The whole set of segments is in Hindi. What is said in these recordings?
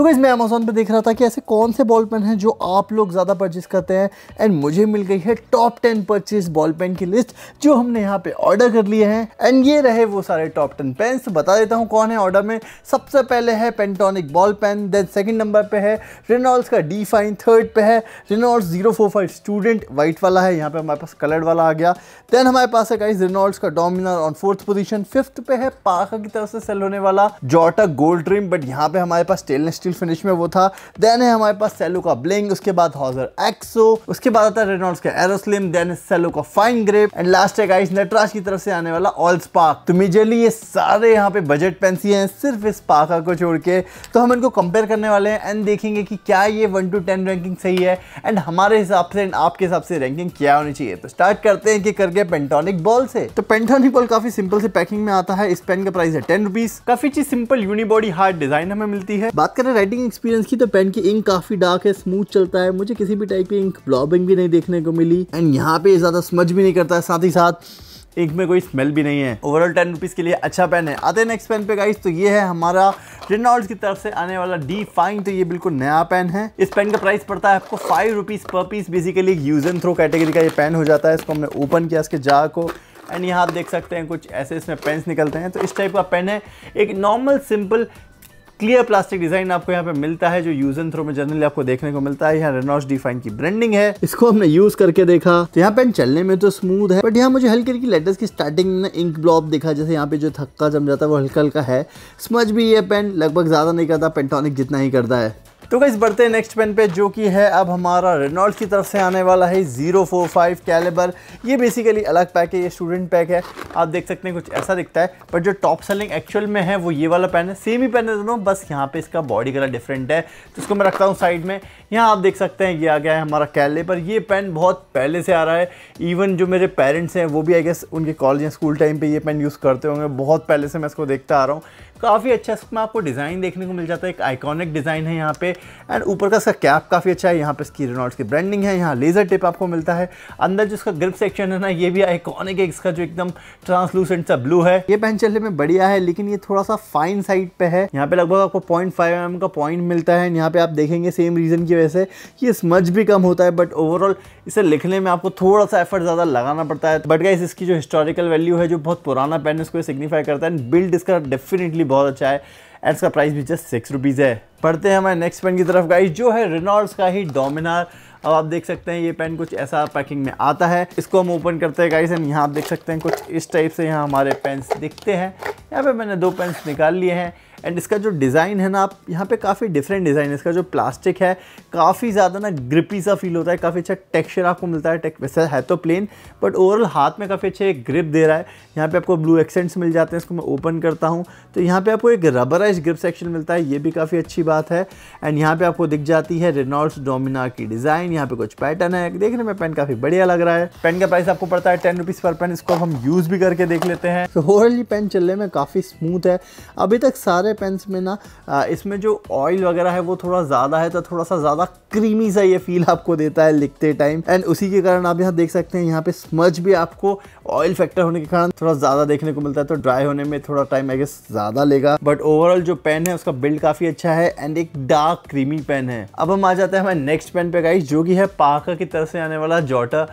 तो गाइज़ मैं अमेजोन पे देख रहा था कि ऐसे कौन से बॉल पेन हैं जो आप लोग ज़्यादा परचेस करते हैं एंड मुझे मिल गई है top ten purchase ball pen की लिस्ट जो हमने यहाँ पे ऑर्डर कर लिए हैं एंड ये रहे वो सारे टॉप टेन पेन तो बता देता हूँ कौन है ऑर्डर में सबसे पहले है Pentonic ball pen then second number पर है रेनॉल्ड्स का डी फाइन थर्ड पे है Reynolds zero four five student white वाला है यहाँ पे हमारे पास कलर्ड वाला आ गया देन हमारे पास है गाइज रेनॉल्ड्स का Dominar on fourth position fifth पे है पाका की तरफ से सेल होने वाला जॉटा गोल्ड ड्रीम बट यहाँ पे हमारे पास स्टेनलेस स्टील स्टील फिनिश में वो था देन है हमारे पास सेलो का ब्लिंग उसके बाद हॉजर एक्सो उसके बाद आता है रेनॉल्ड्स का एरोस्लिम देन सेलो का फाइन ग्रेप एंड लास्ट है गाइस नटराज की तरफ से आने वाला ऑल स्पार्क तो मेजरली ये सारे यहाँ पे बजट पेंसी हैं सिर्फ इस पाका को छोड़ के तो हम इनको कंपेयर करने वाले हैं एंड देखेंगे कि क्या ये वन टू टेन रैंकिंग सही है एंड हमारे हिसाब से एंड आपके हिसाब से रैंकिंग क्या होनी चाहिए तो स्टार्ट करते हैं कि करके पेंटोनिक बॉल से तो पेंटोनिक बॉल काफी सिंपल से पैकिंग में आता है इस पेन का प्राइस है टेन रुपीज काफी चीज सिंपल यूनिबॉडी हार्ड डिजाइन हमें मिलती है बात करें राइटिंग एक्सपीरियंस की तो पेन की इंक काफी डार्क है स्मूथ चलता है मुझे किसी भी टाइप की इंक ब्लॉबिंग भी नहीं देखने को मिली एंड यहाँ पे ज़्यादा समझ भी नहीं करता है साथ ही साथ इंक में कोई स्मेल भी नहीं है ओवरऑल टेन रुपीज़ के लिए अच्छा पेन है आते हैं नेक्स्ट पेन पे गाइस तो ये है हमारा रिनॉल्ड की तरफ से आने वाला डी फाइन तो ये बिल्कुल नया पेन है इस पेन का प्राइस पड़ता है आपको five rupees per piece basically use and throw category का ये पेन हो जाता है इसको हमने ओपन किया इसके जार को एंड यहाँ आप देख सकते हैं कुछ ऐसे इसमें पेन्स निकलते हैं तो इस टाइप का पेन है एक normal simple clear plastic design आपको यहाँ पे मिलता है जो यूज एंड थ्रो में जनरली आपको देखने को मिलता है यहाँ रेनॉल्ड डिफाइन की ब्रांडिंग है इसको हमने यूज करके देखा तो यहाँ पेन चलने में तो स्मूथ है बट यहाँ मुझे हल्की हल्की लेटर्स की स्टार्टिंग में इंक ब्लॉब दिखा जैसे यहाँ पे जो थक्का जम जाता है वो हल्का हल्का है स्मच भी ये पेन लगभग ज्यादा नहीं करता पेंटोनिक जितना ही करता है तो गाइज बढ़ते हैं नेक्स्ट पेन पे जो कि है अब हमारा रेनॉल्ड की तरफ से आने वाला है जीरो फोर फाइव कैलेबर ये बेसिकली अलग पैक है ये स्टूडेंट पैक है आप देख सकते हैं कुछ ऐसा दिखता है बट जो टॉप सेलिंग एक्चुअल में है वो ये वाला पेन है सेम ही पेन है दोनों बस यहाँ पे इसका बॉडी कलर डिफरेंट है तो इसको मैं रखता हूँ साइड में यहाँ आप देख सकते हैं ये आ गया है हमारा कैलेबर ये पेन बहुत पहले से आ रहा है इवन जो मेरे पेरेंट्स हैं वो भी आई गेस उनके कॉलेज या स्कूल टाइम पर ये पेन यूज़ करते होंगे बहुत पहले से मैं इसको देखता आ रहा हूँ काफ़ी अच्छा इसमें आपको डिज़ाइन देखने को मिल जाता है एक आइकॉनिक डिज़ाइन है यहाँ पे एंड ऊपर का इसका कैप काफ़ी अच्छा है यहाँ पे इसकी रेनॉल्ड्स की ब्रांडिंग है यहाँ लेज़र टिप आपको मिलता है अंदर जो इसका ग्रिप सेक्शन है ना ये भी आइकॉनिक है इसका जो एकदम ट्रांसलूसेंट सा ब्लू है ये पेन चलने में बढ़िया है लेकिन ये थोड़ा सा फाइन साइड पर है यहाँ पे लगभग आपको पॉइंट फाइव का पॉइंट मिलता है यहाँ पे आप देखेंगे सेम रीज़न की वजह से ये स्मच भी कम होता है बट ओवरऑल इसे लिखने में आपको थोड़ा सा एफर्ट ज़्यादा लगाना पड़ता है बट गाइस इसकी जो हिस्टोरिकल वैल्यू है जो बहुत पुराना पेन इसको सिग्निफाई करता है बिल्ड इसका डेफिनेटली बहुत अच्छा है एंड इसका प्राइस भी जस्ट सिक्स रुपीज़ है पढ़ते हैं हमारे नेक्स्ट पेन की तरफ गाइस जो है रिनॉल्ड्स का ही डोमिनार अब आप देख सकते हैं ये पेन कुछ ऐसा पैकिंग में आता है इसको हम ओपन करते हैं गाइस एंड यहाँ आप देख सकते हैं कुछ इस टाइप से यहाँ हमारे पेन्स दिखते हैं यहाँ पे मैंने दो पेन्स निकाल लिए हैं एंड इसका जो डिज़ाइन है ना आप यहाँ पे काफ़ी डिफरेंट डिज़ाइन है इसका जो प्लास्टिक है काफ़ी ज़्यादा ना ग्रिपी सा फील होता है काफ़ी अच्छा टेक्सचर आपको मिलता है वैसे है तो प्लेन बट ओवरऑल हाथ में काफ़ी अच्छे ग्रिप दे रहा है यहाँ पर आपको ब्लू एक्सेंट्स मिल जाते हैं इसको मैं ओपन करता हूँ तो यहाँ पर आपको एक रबराइज ग्रिप सेक्शन मिलता है ये भी काफ़ी अच्छी बात है एंड यहाँ पर आपको दिख जाती है रेनॉल्ड्स डोमिना की डिज़ाइन यहाँ पर कुछ पैटर्न है देखने में पेन काफ़ी बढ़िया लग रहा है पेन का प्राइस आपको पड़ता है टेन रुपीज़ पर पेन इसको हम यूज़ भी करके देख लेते हैं तो ओवरऑल ये पेन चलने में काफ़ी स्मूथ है अभी तक सारे सारे पेन्स में ना इसमें जो ऑयल वगैरह है वो थोड़ा ज़्यादा है तो थोड़ा सा ज़्यादा क्रीमी सा ये फील आपको देता है लिखते टाइम एंड उसी के कारण आप यहाँ देख सकते हैं यहाँ पे स्मज भी आपको ऑयल फैक्टर होने के कारण थोड़ा ज़्यादा देखने को मिलता है तो ड्राई होने में थोड़ा टाइम आई गेस ज़्यादा लेगा बट ओवरऑल जो पेन है उसका बिल्ड काफ़ी अच्छा है एंड एक डार्क क्रीमी पेन है अब हम आ जाते हैं हमारे नेक्स्ट पेन पे गाइस जो कि है पाका की तरफ से आने वाला जॉटा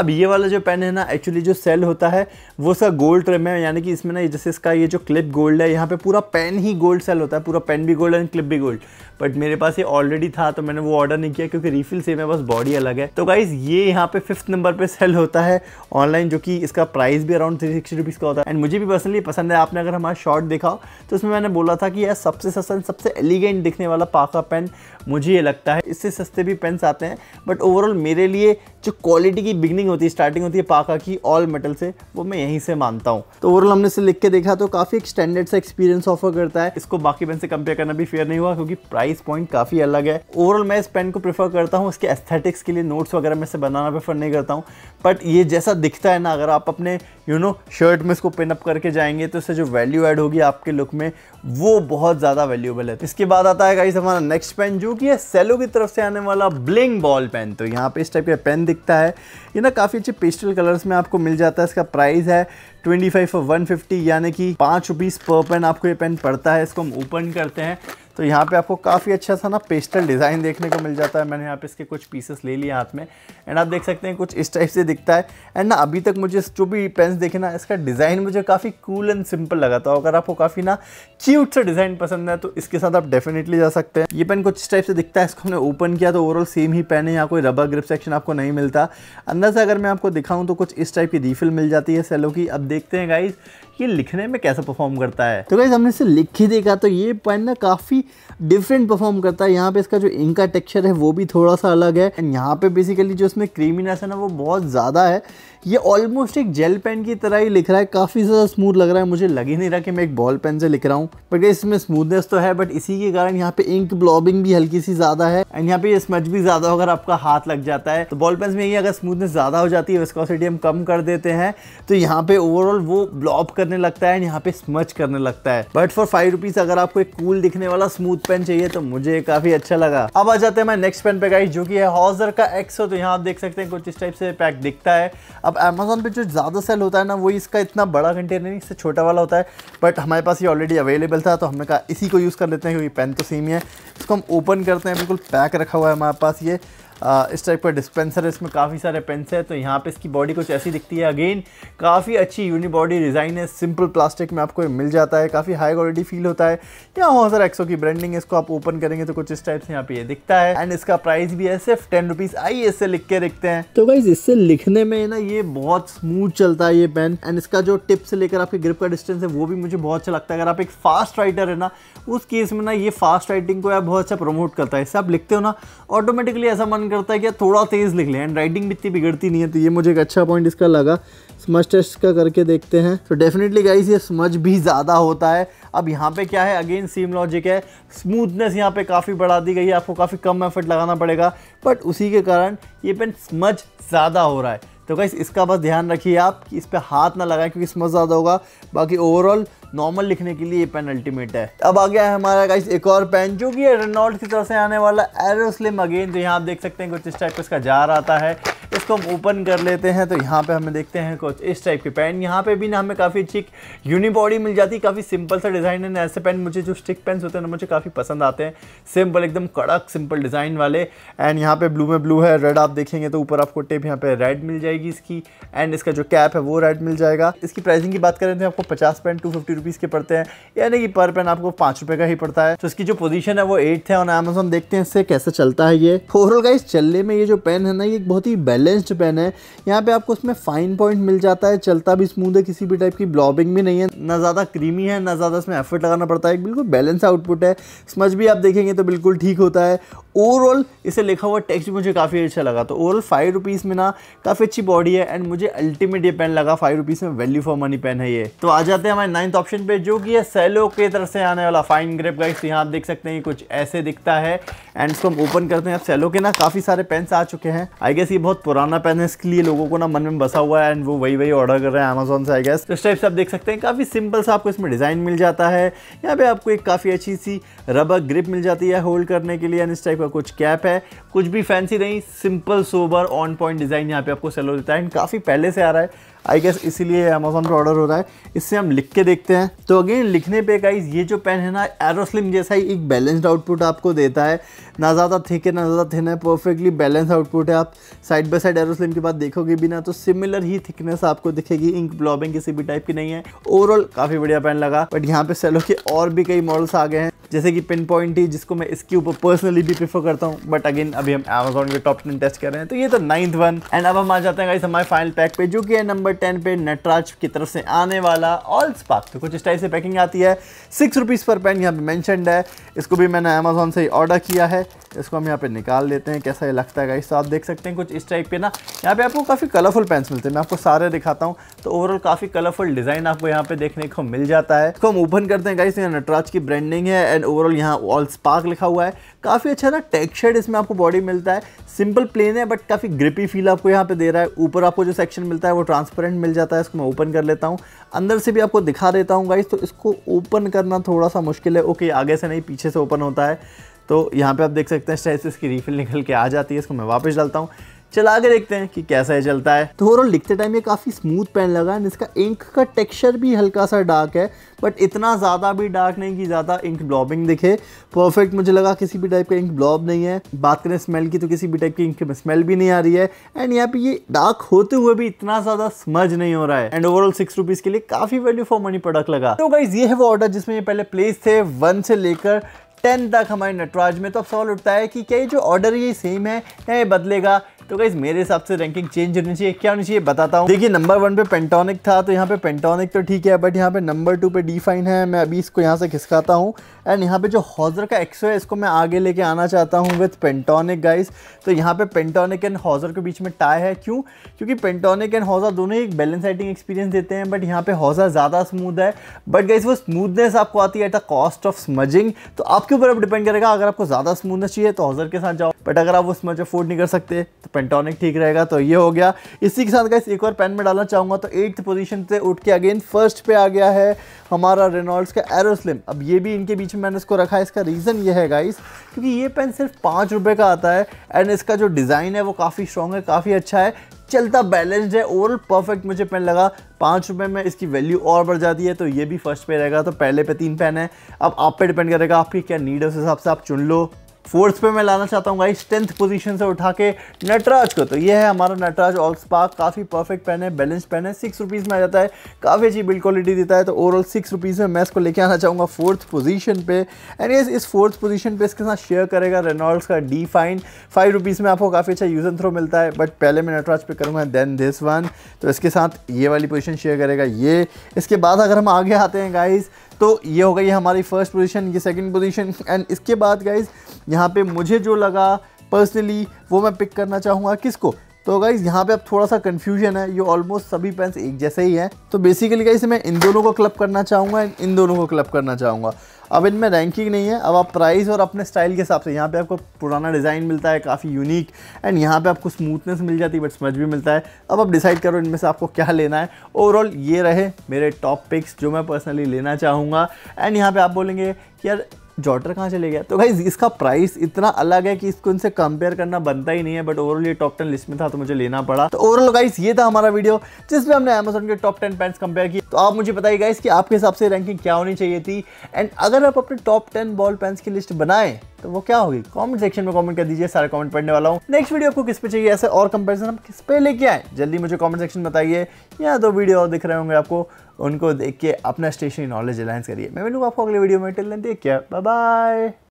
अब ये वाला जो पेन है ना एक्चुअली जो सेल होता है वो सर गोल्ड ट्रिम है यानी कि इसमें ना जैसे इसका ये जो क्लिप गोल्ड है यहाँ पे पूरा पेन ही गोल्ड सेल होता है पूरा पेन भी गोल्ड एंड क्लिप भी गोल्ड बट मेरे पास ये ऑलरेडी था तो मैंने वो ऑर्डर नहीं किया क्योंकि रिफिल सेम है बस बॉडी अलग है तो गाइज ये यहाँ पे फिफ्थ नंबर पर सेल होता है ऑनलाइन जो कि इसका इसका प्राइस भी अराउंड थ्री सिक्सटी रुपीज़ का होता है एंड मुझे भी पर्सनली पसंद है आपने अगर हमारा शॉर्ट देखा तो उसमें मैंने बोला था कि यह सबसे सस्ता एंड सबसे एलिगेंट दिखने वाला पाका पेन मुझे ये लगता है इससे सस्ते भी पेन्स आते हैं बट ओवरऑल मेरे लिए जो क्वालिटी की बिगनिंग होती है स्टार्टिंग होती है पाका की ऑल मेटल से वो मैं यहीं से मानता हूँ तो ओवरऑल हमने इसे लिख के देखा तो काफ़ी एक स्टैंडर्ड सा एक्सपीरियंस ऑफर करता है इसको बाकी पेन से कंपेयर करना भी फेयर नहीं हुआ क्योंकि प्राइस पॉइंट काफ़ी अलग है ओवरऑल मैं इस पेन को प्रेफर करता हूँ इसके एस्थेटिक्स के लिए नोट्स वगैरह मैं इसे बनाना प्रेफर नहीं करता हूँ बट ये जैसा दिखता है ना अगर आप अपने यू नो शर्ट में इसको पिनअप करके जाएंगे तो इससे जो वैल्यू ऐड होगी आपके लुक में वो बहुत ज़्यादा वैल्यूबल है इसके बाद आता है गाइस हमारा नेक्स्ट पेन जो कि है सेलो की तरफ से आने वाला ब्लिंग बॉल पेन तो यहाँ पे इस टाइप का पेन दिखता है ये ना काफ़ी अच्छे पेस्टल कलर्स में आपको मिल जाता है इसका प्राइस है twenty five for one fifty यानी कि पाँच रुपीज़ पर पेन आपको ये पेन पड़ता है इसको हम ओपन करते हैं तो यहाँ पे आपको काफ़ी अच्छा सा ना पेस्टल डिज़ाइन देखने को मिल जाता है मैंने यहाँ पे इसके कुछ पीसेस ले लिए हाथ में एंड आप देख सकते हैं कुछ इस टाइप से दिखता है एंड ना अभी तक मुझे जो भी पेन देखे ना इसका डिज़ाइन मुझे काफ़ी कूल एंड सिंपल लगा था अगर आपको काफ़ी ना चीप क्यूट सा डिज़ाइन पसंद है तो इसके साथ आप डेफिनेटली जा सकते हैं ये पेन कुछ इस टाइप से दिखता है इसको हमने ओपन किया तो ओवरऑल सेम ही पेन है यहाँ कोई रबर ग्रिप सेक्शन आपको नहीं मिलता अंदर से अगर मैं आपको दिखाऊं तो कुछ इस टाइप की रीफिल मिल जाती है सेलो की अब देखते हैं गाइज ये लिखने में कैसा परफॉर्म करता है तो गाइज हमने इसे लिख ही देखा तो ये पेन ना काफ़ी डिफरेंट परफॉर्म करता है यहाँ पे इसका जो इंक का टेक्सचर है वो भी थोड़ा सा अलग है एंड यहाँ पे बेसिकली जो इसमें क्रीमीनेस है ना वो बहुत ज़्यादा है ये ऑलमोस्ट एक जेल पेन की तरह ही लिख रहा है काफ़ी ज़्यादा स्मूथ लग रहा है मुझे लग ही नहीं रहा कि मैं एक बॉल पेन से लिख रहा हूँ बट इसमें स्मूथनेस तो है बट इसी के कारण यहाँ पे इंक ब्लॉबिंग भी हल्की सी ज़्यादा है एंड यहाँ पे स्मच भी ज़्यादा अगर आपका हाथ लग जाता है तो बॉल पेन में ये अगर स्मूथनेस ज़्यादा हो जाती है विस्कोसिटी हम कम कर देते हैं तो यहाँ पे ओवरऑल वो ब्लॉब करने करने लगता है एंड यहाँ पे स्मच करने लगता है बट फॉर फाइव रुपीज अगर आपको एक कूल दिखने वाला स्मूथ पेन चाहिए तो मुझे काफी अच्छा लगा अब आ जाते हैं मैं नेक्स्ट पेन पे गाइस जो कि है हॉजर का एक्सो तो यहाँ आप देख सकते हैं कुछ इस टाइप से पैक दिखता है अब अमेजोन पे जो ज़्यादा सेल होता है ना वो इसका इतना बड़ा कंटेनर नहीं इससे छोटा वाला होता है बट हमारे पास ये ऑलरेडी अवेलेबल था तो हमने कहा इसी को यूज़ कर लेते हैं क्योंकि पेन तो सेम ही है इसको हम ओपन करते हैं बिल्कुल पैक रखा हुआ है हमारे पास ये आ, इस टाइप का डिस्पेंसर है इसमें काफ़ी सारे पेंस है तो यहाँ पे इसकी बॉडी कुछ ऐसी दिखती है अगेन काफ़ी अच्छी यूनिबॉडी डिज़ाइन है सिंपल प्लास्टिक में आपको मिल जाता है काफ़ी हाई क्वालिटी फील होता है यहाँ हो सर एक्सो की ब्रांडिंग है इसको आप ओपन करेंगे तो कुछ इस टाइप से यहाँ पे ये दिखता है एंड इसका प्राइस भी है सिर्फ टेन रुपीज़ आई इससे लिख के लिखते हैं तो गाइज इससे लिखने में ना ये बहुत स्मूथ चलता है ये पेन एंड इसका जो टिप से लेकर आपके ग्रिप का डिस्टेंस है वो भी मुझे बहुत अच्छा लगता है अगर आप एक फास्ट राइटर है ना उस केस में ना ये फास्ट राइटिंग को आप बहुत अच्छा प्रमोट करता है इससे आप लिखते हो ना ऑटोमेटिकली ऐसा मन करता है कि थोड़ा तेज़ लिख ले हैंड राइटिंग भी इतनी बिगड़ती नहीं है तो ये मुझे एक अच्छा पॉइंट इसका लगा स्मच टेस्ट का करके देखते हैं तो डेफिनेटली गाइस ये स्मच भी ज़्यादा होता है अब यहाँ पे क्या है अगेन सेम लॉजिक है स्मूथनेस यहाँ पे काफ़ी बढ़ा दी गई है आपको काफ़ी कम एफर्ट लगाना पड़ेगा बट उसी के कारण ये पेन स्मच ज़्यादा हो रहा है तो गाइस इसका बस ध्यान रखिए आप कि इस पर हाथ ना लगाएं क्योंकि स्मच ज़्यादा होगा बाकी ओवरऑल नॉर्मल लिखने के लिए पेन अल्टीमेट है अब आ गया है हमारा गाइस एक और पेन जो कि रेनॉल्ड की तरफ से आने वाला एरोस्लिम अगेन तो यहाँ आप देख सकते हैं कुछ इस टाइप का इसका जार आता है इसको हम ओपन कर लेते हैं तो यहाँ पे हमें देखते हैं कुछ इस टाइप के पेन यहाँ पे भी ना हमें काफ़ी अच्छी यूनिबॉडी मिल जाती है काफ़ी सिंपल सा डिज़ाइन है ऐसे पेन मुझे जो स्टिक पेन होते हैं ना मुझे काफ़ी पसंद आते हैं सिंपल एकदम कड़क सिंपल डिज़ाइन वाले एंड यहाँ पे ब्लू में ब्लू है रेड आप देखेंगे तो ऊपर आपको टेप यहाँ पर रेड मिल जाएगी इसकी एंड इसका जो कैप है वो रेड मिल जाएगा इसकी प्राइसिंग की बात करें तो आपको पचास पेन टू रुपीज़ के पड़ते हैं यानी कि पर पेन आपको पाँच रुपये का ही पड़ता है तो इसकी जो पोजीशन है वो एट है और अमेजोन देखते हैं इससे कैसे चलता है ये ओवरऑल गाइस चलने में ये जो पेन है ना ये बहुत ही बैलेंस्ड पेन है यहाँ पर आपको उसमें फाइन पॉइंट मिल जाता है चलता भी स्मूद है किसी भी टाइप की ब्लॉबिंग भी नहीं है ना ज़्यादा क्रीमी है ना ज़्यादा इसमें एफर्ट लगाना पड़ता है बिल्कुल बैलेंस आउटपुट है स्मच भी आप देखेंगे तो बिल्कुल ठीक होता है ओवरऑल इसे लिखा हुआ टेक्स्ट भी मुझे काफ़ी अच्छा लगा तो ओवरऑल फाइव रुपीज़ में ना काफ़ी अच्छी बॉडी है एंड मुझे अल्टीमेट ये पेन लगा फाइव रुपीज़ में वैल्यू फॉर मनी पेन है ये तो आ जाते हैं हमारे नाइन्थ ऑप्शन ऑप्शन पे जो कि है सेलो के तरफ से आने वाला फाइन ग्रेप गाइड्स यहाँ आप देख सकते हैं कुछ ऐसे दिखता है एंड इसको हम ओपन करते हैं अब सेलो के ना काफ़ी सारे पेन्स आ चुके हैं आई गेस ये बहुत पुराना पेन है इसके लिए लोगों को ना मन में बसा हुआ है एंड वो वही वही ऑर्डर कर रहे हैं अमेजोन से आई गेस तो इस टाइप से आप देख सकते हैं काफ़ी सिंपल सा आपको इसमें डिज़ाइन मिल जाता है यहाँ पे आपको एक काफ़ी अच्छी सी रबर ग्रिप मिल जाती है होल्ड करने के लिए एंड इस टाइप का कुछ कैप है कुछ भी फैंसी नहीं simple sober on point design यहाँ पे आपको सेल हो देता है एंड काफ़ी पहले से आ रहा है आई गेस इसीलिए अमेजोन पर ऑर्डर हो रहा है इससे हम लिख के देखते हैं तो अगेन लिखने पे गाइज ये जो पेन है ना एरोस्लिम जैसा ही एक बैलेंस्ड आउटपुट आपको देता है ना ज़्यादा थिक है ना ज़्यादा थिन है परफेक्टली बैलेंस आउटपुट है आप साइड बाय साइड एरोस्लिम के बाद देखोगे भी ना तो सिमिलर ही थिकनेस आपको दिखेगी इंक ब्लॉबिंग किसी भी टाइप की नहीं है ओवरऑल काफ़ी बढ़िया पेन लगा बट यहाँ पे सेलो के और भी कई मॉडल्स आ गए हैं जैसे कि पिन पॉइंट ही जिसको मैं इसके ऊपर पर्सनली भी प्रेफर करता हूँ बट अगेन अभी हम अमेजोन के टॉप टेन टेस्ट कर रहे हैं तो ये तो नाइन्थ वन एंड अब हम आ जाते हैं हमारे फाइनल पैक पे जो कि है नंबर टेन पे नटराज की तरफ से आने वाला ऑल स्पार्क तो कुछ इस टाइप से पैकिंग आती है सिक्स रुपीज़ पर पेन यहाँ पे मैंशन है इसको भी मैंने अमेजोन से ऑर्डर किया है इसको हम यहाँ पे निकाल लेते हैं कैसा ये लगता है गाइस तो आप देख सकते हैं कुछ इस टाइप के ना यहाँ पे आपको काफ़ी कलरफुल पेंस मिलते हैं मैं आपको सारे दिखाता हूँ तो ओवरऑल काफ़ी कलरफुल डिज़ाइन आपको यहाँ पे देखने को मिल जाता है इसको हम ओपन करते हैं गाइस यहाँ नटराज की ब्रांडिंग है एंड ओवरऑल यहाँ ऑल स्पार्क लिखा हुआ है काफ़ी अच्छा ना टेक्शर्ड इसमें आपको बॉडी मिलता है सिंपल प्लेन है बट काफ़ी ग्रिपी फील आपको यहाँ पे दे रहा है ऊपर आपको जो सेक्शन मिलता है वो ट्रांसपेरेंट मिल जाता है इसको मैं ओपन कर लेता हूँ अंदर से भी आपको दिखा देता हूँ गाइस तो इसको ओपन करना थोड़ा सा मुश्किल है ओके आगे से नहीं पीछे से ओपन होता है तो यहाँ पे आप देख सकते हैं स्ट्रेस इसकी रिफिल निकल के आ जाती है इसको मैं वापस डालता हूँ चला के देखते हैं कि कैसा है चलता है तो ओवरऑल लिखते टाइम ये काफ़ी स्मूथ पेन लगा एंड इसका इंक का टेक्सचर भी हल्का सा डार्क है बट इतना ज़्यादा भी डार्क नहीं कि ज़्यादा इंक ब्लॉबिंग दिखे परफेक्ट मुझे लगा किसी भी टाइप का इंक ब्लॉब नहीं है बात करें स्मेल की तो किसी भी टाइप की इंक में स्मेल भी नहीं आ रही है एंड यहाँ पर ये डार्क होते हुए भी इतना ज़्यादा स्मज नहीं हो रहा है एंड ओवरऑल सिक्स रुपीज़ के लिए काफ़ी वैल्यू फॉर मनी प्रोडक्ट लगा तो गाइज ये है वो ऑर्डर जिसमें ये पहले प्लेस थे वन से लेकर टेन तक हमारे नटराज में तो अब सवाल उठता है कि क्या ये जो ऑर्डर ये सेम है या ये बदलेगा तो गाइज मेरे हिसाब से रैंकिंग चेंज होनी चाहिए क्या होनी चाहिए बताता हूँ देखिए नंबर वन पे पेंटोनिक था तो यहाँ पे पेंटोनिक तो ठीक है बट यहाँ पे नंबर टू पे डिफाइन है मैं अभी इसको यहाँ से खिसकाता हूँ एंड यहाँ पे जो हॉजर का एक्सो है इसको मैं आगे लेके आना चाहता हूँ विथ पेंटोनिक गाइज तो यहाँ पे पेंटोनिक एंड हॉजर के बीच में टाई है क्यों क्योंकि पेंटोनिक एंड हॉजर दोनों एक बैलेंस राइटिंग एक्सपीरियंस देते हैं बट यहाँ पे हॉजर ज़्यादा स्मूद है बट गाइज वो स्मूथनेस आपको आती है at the cost of smudging तो आपके ऊपर अब डिपेंड करेगा अगर आपको ज़्यादा स्मूदनेस चाहिए तो हॉजर के साथ जाओ बट अगर आप वो स्मज अफोर्ड नहीं कर सकते तो पेंटोनिक ठीक रहेगा तो ये हो गया इसी के साथ गाइस एक और पेन में डालना चाहूँगा तो एट्थ पोजीशन से उठ के अगेन फर्स्ट पे आ गया है हमारा रेनॉल्ड्स का एरोस्लिम अब ये भी इनके बीच में मैंने इसको रखा है इसका रीज़न ये है गाइस क्योंकि ये पेन सिर्फ पाँच रुपये का आता है एंड इसका जो डिज़ाइन है वो काफ़ी स्ट्रॉन्ग है काफ़ी अच्छा है चलता बैलेंस्ड है ओवरऑल परफेक्ट मुझे पेन लगा पाँच रुपये में इसकी वैल्यू और बढ़ जाती है तो ये भी फर्स्ट पे रहेगा तो पहले पे तीन पेन है अब आप पे डिपेंड करेगा आपकी क्या नीड है उस हिसाब से आप चुन लो फोर्थ पे मैं लाना चाहता हूँ गाइस टेंथ पोजीशन से उठा के नटराज को तो ये है हमारा नटराज ऑल स्पार्क काफ़ी परफेक्ट पेन है बैलेंस पेन है सिक्स रुपीज़ में आ जाता है काफ़ी अच्छी बिल्ड क्वालिटी देता है तो ओवरऑल सिक्स रुपीज़ में मैं इसको लेके आना चाहूँगा फोर्थ पोजीशन पे एंड येस इस फोर्थ पोजीशन पे इसके साथ शेयर करेगा रेनॉल्ड्स का डी फाइन फाइव रुपीज़ में आपको काफ़ी अच्छा यूज एंड थ्रो मिलता है बट पहले मैं नटराज पे करूँगा देन दिस वन तो इसके साथ ये वाली पोजिशन शेयर करेगा ये इसके बाद अगर हम आगे आते हैं गाइज़ तो ये हो गई हमारी फर्स्ट पोजीशन ये सेकंड पोजीशन एंड इसके बाद गाइज यहाँ पे मुझे जो लगा पर्सनली वो मैं पिक करना चाहूँगा किसको तो गाइज़ यहाँ पे अब थोड़ा सा कन्फ्यूजन है ये ऑलमोस्ट सभी पेंस एक जैसे ही हैं तो बेसिकली गाइज़ मैं इन दोनों को क्लब करना चाहूँगा एंड इन दोनों को क्लब करना चाहूँगा अब इनमें रैंकिंग नहीं है अब आप प्राइस और अपने स्टाइल के हिसाब से यहाँ पे आपको पुराना डिज़ाइन मिलता है काफ़ी यूनिक एंड यहाँ पे आपको स्मूथनेस मिल जाती है बट स्मच भी मिलता है अब आप डिसाइड करो इनमें से आपको क्या लेना है ओवरऑल ये रहे मेरे टॉप पिक्स जो मैं पर्सनली लेना चाहूँगा एंड यहाँ पर आप बोलेंगे कि यार जॉटर कहाँ चले गया तो गाइज इसका प्राइस इतना अलग है कि इसको इनसे कंपेयर करना बनता ही नहीं है बट ओवरऑल ये टॉप टेन लिस्ट में था तो मुझे लेना पड़ा तो ओवरऑल गाइस ये था हमारा वीडियो जिसमें हमने अमेजोन के टॉप टेन पैंट्स कंपेयर की तो आप मुझे बताइए गाइस कि आपके हिसाब से रैंकिंग क्या होनी चाहिए थी एंड अगर आप अपने टॉप टेन बॉल पैंस की लिस्ट बनाए तो वो क्या होगी कॉमेंट सेक्शन में कॉमेंट कर दीजिए सारे कॉमेंट पढ़ने वाला हूँ नेक्स्ट वीडियो आपको किस पे चाहिए ऐसे और कंपेरिजन हम किस पे लेके आए जल्दी मुझे कॉमेंट सेक्शन बताइए या दो वीडियो और दिख रहे होंगे आपको उनको देख के अपना स्टेशनरी नॉलेज अलायंस करिए मैं मिलूंगा आपको अगले वीडियो में टेल देख क्या बाय